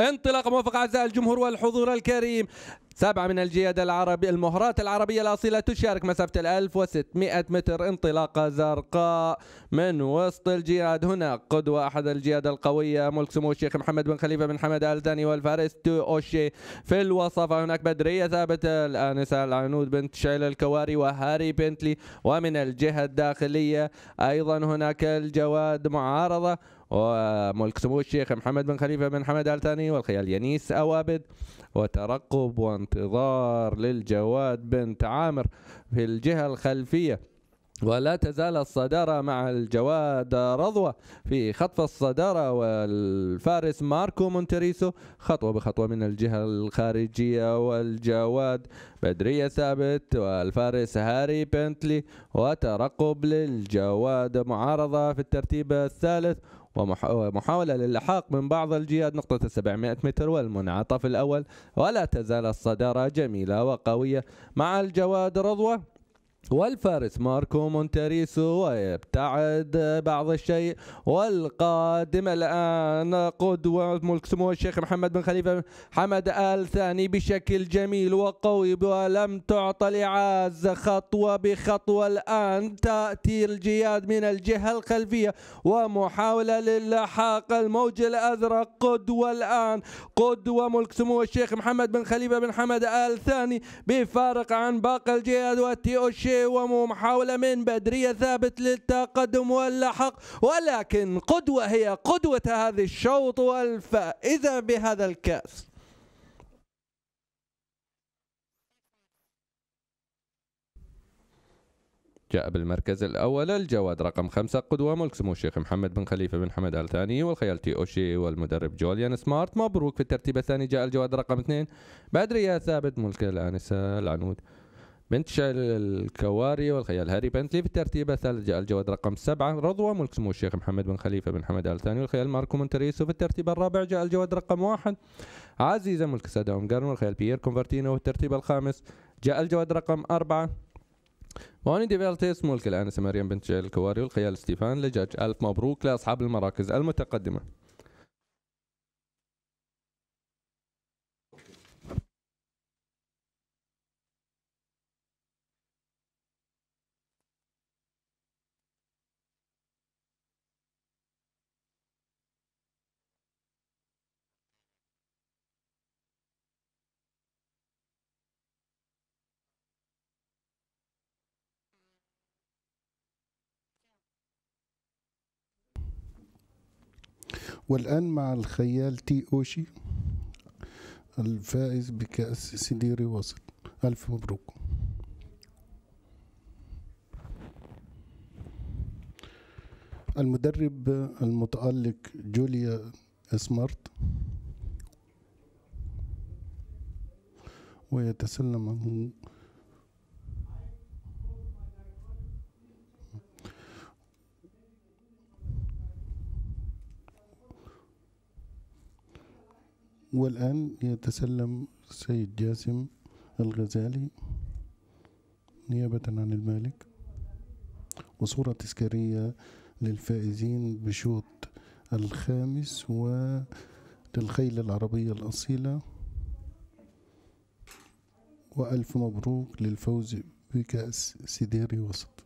انطلاق موفق أعزائي الجمهور والحضور الكريم سبعة من الجياد العربي المهرات العربية الأصيلة تشارك مسافة ال 1600 متر انطلاقة زرقاء من وسط الجياد هنا قدوة أحد الجياد القوية ملك سمو الشيخ محمد بن خليفة بن حمد آل ثاني والفارس تو أوشي في الوصفة هناك بدرية ثابتة الآنسة العنود بنت شايل الكواري وهاري بنتلي ومن الجهة الداخلية أيضا هناك الجواد معارضة وملك سمو الشيخ محمد بن خليفة بن حمد آل ثاني والخيال ينيس أوابد وترقب وانتظار للجواد بنت عامر في الجهة الخلفية ولا تزال الصدارة مع الجواد رضوة في خطف الصدارة والفارس ماركو مونتريسو خطوة بخطوة من الجهة الخارجية والجواد بدرية ثابت والفارس هاري بنتلي وترقب للجواد معارضة في الترتيب الثالث ومحاولة للحاق من بعض الجياد نقطة 700 متر والمنعطف الأول ولا تزال الصدارة جميلة وقوية مع الجواد رضوة والفارس ماركو مونتاريسو ويبتعد بعض الشيء والقادم الآن قدوة ملك سمو الشيخ محمد بن خليفة حمد آل ثاني بشكل جميل وقوي ولم تعطى لعاز خطوة بخطوة الآن تأتي الجياد من الجهة الخلفية ومحاولة للحاق الموج الأزرق قدوة الآن قدوة ملك سمو الشيخ محمد بن خليفة بن حمد آل ثاني بفارق عن باقي الجياد وتي الشيخ ومحاولة من بدرية ثابت للتقدم واللحق ولكن قدوة هي قدوة هذه الشوط والفائزة بهذا الكأس جاء بالمركز الأول الجواد رقم خمسة قدوة ملك سمو الشيخ محمد بن خليفة بن حمد آل ثاني والخيال تي أوشي والمدرب جوليان سمارت مبروك في الترتيب الثاني جاء الجواد رقم اثنين بدرية ثابت ملك الآنسة العنود بنتشال الكواري والخيال هاري بنتلي في الترتيب الثالث جاء الجواد رقم سبعة رضوى ملك سمو الشيخ محمد بن خليفة بن حمد آل ثاني والخيال ماركو مونتريسو في الترتيب الرابع جاء الجواد رقم واحد عزيزة ملك سادا أونغارن والخيال بيير كونفرتينو في الترتيب الخامس جاء الجواد رقم أربعة واني ديفيلتيس ملك الآنسة مريم بنت جيل الكواري والخيال ستيفان لجاج ألف مبروك لأصحاب المراكز المتقدمة والآن مع الخيال تي أوشي الفائز بكأس سيديري واصل ألف مبروك المدرب المتألق جوليا سمارت ويتسلم والآن يتسلم السيد جاسم الغزالي نيابة عن المالك وصورة تذكارية للفائزين بشوط الخامس وللخيل العربية الأصيلة وألف مبروك للفوز بكأس سديري وسط